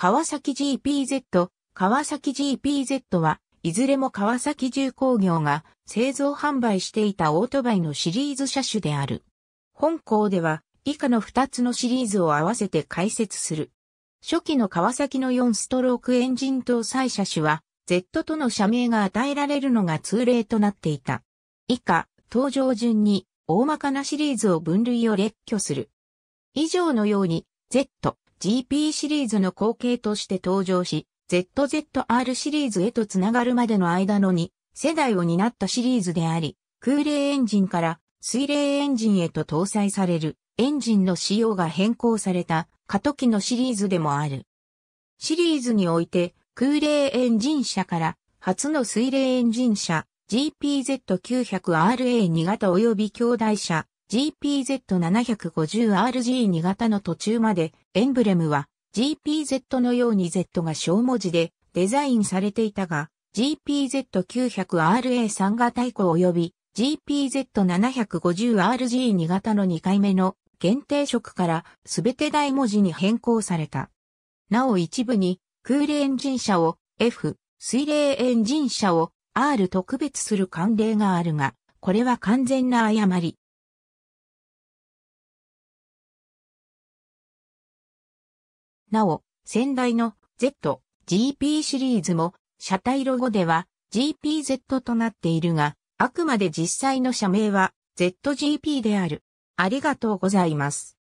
川崎 GPZ、川崎 GPZ は、いずれも川崎重工業が製造販売していたオートバイのシリーズ車種である。本校では、以下の2つのシリーズを合わせて解説する。初期の川崎の4ストロークエンジン搭載車種は、Z との社名が与えられるのが通例となっていた。以下、登場順に、大まかなシリーズを分類を列挙する。以上のように、Z、GP シリーズの後継として登場し、ZZR シリーズへとつながるまでの間の2世代を担ったシリーズであり、空冷エンジンから水冷エンジンへと搭載されるエンジンの仕様が変更された過渡期のシリーズでもある。シリーズにおいて空冷エンジン車から初の水冷エンジン車 GPZ900RA2 型及び兄弟車 GPZ750RG2 型の途中まで、エンブレムは GPZ のように Z が小文字でデザインされていたが、GPZ900RA3 型以降及び GPZ750RG2 型の2回目の限定色から全て大文字に変更された。なお一部に空冷エンジン車を F、水冷エンジン車を R 特別する慣例があるが、これは完全な誤り。なお、先代の Z、GP シリーズも、車体ロゴでは GPZ となっているが、あくまで実際の社名は ZGP である。ありがとうございます。